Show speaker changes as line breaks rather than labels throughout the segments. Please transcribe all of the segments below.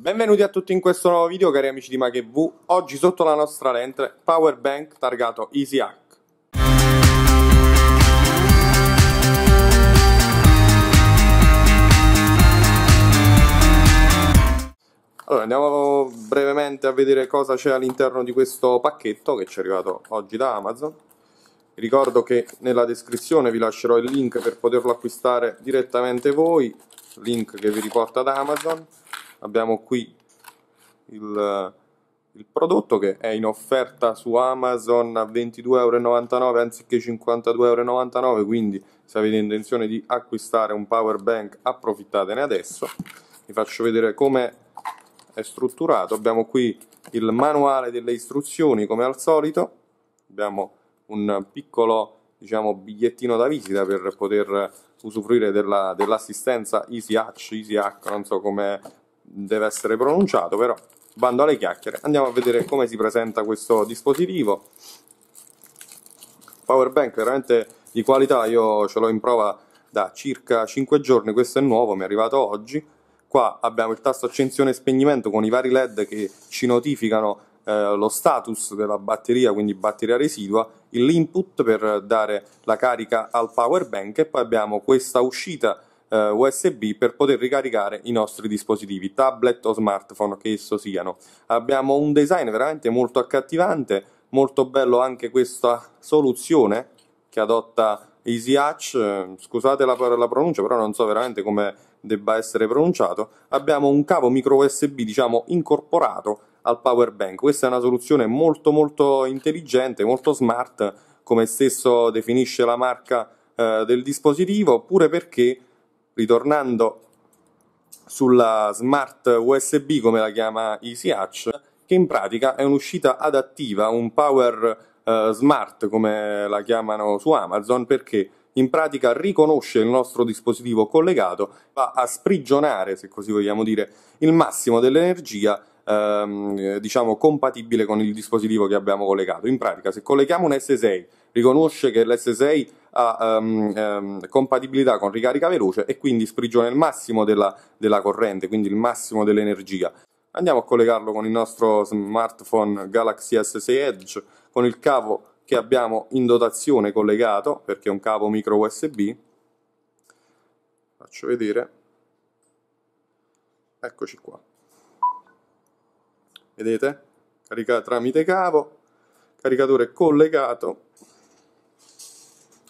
Benvenuti a tutti in questo nuovo video cari amici di MagheV. Oggi sotto la nostra lente power bank targato EasyHack. Allora andiamo brevemente a vedere cosa c'è all'interno di questo pacchetto che ci è arrivato oggi da Amazon. ricordo che nella descrizione vi lascerò il link per poterlo acquistare direttamente voi, link che vi riporta da Amazon abbiamo qui il, il prodotto che è in offerta su Amazon a 22,99€ anziché 52,99€, quindi se avete intenzione di acquistare un power bank approfittatene adesso. Vi faccio vedere come è strutturato, abbiamo qui il manuale delle istruzioni come al solito, abbiamo un piccolo diciamo, bigliettino da visita per poter usufruire della, dell'assistenza Easy EasyHack, non so come deve essere pronunciato, però bando alle chiacchiere. Andiamo a vedere come si presenta questo dispositivo. Power bank veramente di qualità, io ce l'ho in prova da circa 5 giorni, questo è nuovo, mi è arrivato oggi. Qua abbiamo il tasto accensione e spegnimento con i vari LED che ci notificano eh, lo status della batteria, quindi batteria residua, l'input per dare la carica al power bank e poi abbiamo questa uscita eh, USB per poter ricaricare i nostri dispositivi, tablet o smartphone che esso siano. Abbiamo un design veramente molto accattivante, molto bello anche questa soluzione che adotta EasyHatch, eh, scusate la, la pronuncia, però non so veramente come debba essere pronunciato. Abbiamo un cavo micro USB, diciamo, incorporato al power bank. Questa è una soluzione molto molto intelligente, molto smart, come stesso definisce la marca eh, del dispositivo, pure perché ritornando sulla smart USB come la chiama EasyHatch, che in pratica è un'uscita adattiva, un power eh, smart come la chiamano su Amazon, perché in pratica riconosce il nostro dispositivo collegato, va a sprigionare, se così vogliamo dire, il massimo dell'energia ehm, diciamo, compatibile con il dispositivo che abbiamo collegato. In pratica, se colleghiamo un S6, riconosce che l'S6 ha um, um, compatibilità con ricarica veloce e quindi sprigiona il massimo della, della corrente, quindi il massimo dell'energia. Andiamo a collegarlo con il nostro smartphone Galaxy S6 Edge con il cavo che abbiamo in dotazione collegato perché è un cavo micro USB. Faccio vedere. Eccoci qua vedete? Carica tramite cavo, caricatore collegato,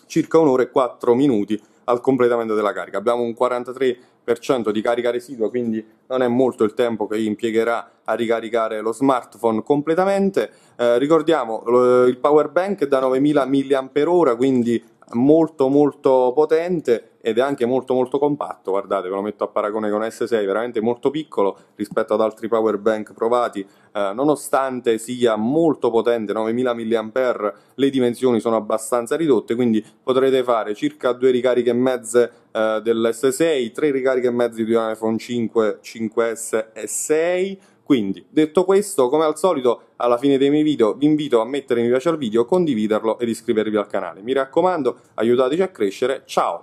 circa un'ora e 4 minuti al completamento della carica. Abbiamo un 43% di carica residua, quindi non è molto il tempo che impiegherà a ricaricare lo smartphone completamente. Eh, ricordiamo il power bank da 9000 mAh, quindi molto molto potente ed è anche molto molto compatto, guardate ve lo metto a paragone con S6, veramente molto piccolo rispetto ad altri power bank provati, eh, nonostante sia molto potente, 9000 mAh, le dimensioni sono abbastanza ridotte, quindi potrete fare circa due ricariche e mezze eh, dell'S6, tre ricariche e mezze di un iPhone 5, 5S e 6, quindi, detto questo, come al solito, alla fine dei miei video vi invito a mettere mi piace al video, condividerlo ed iscrivervi al canale. Mi raccomando, aiutateci a crescere. Ciao!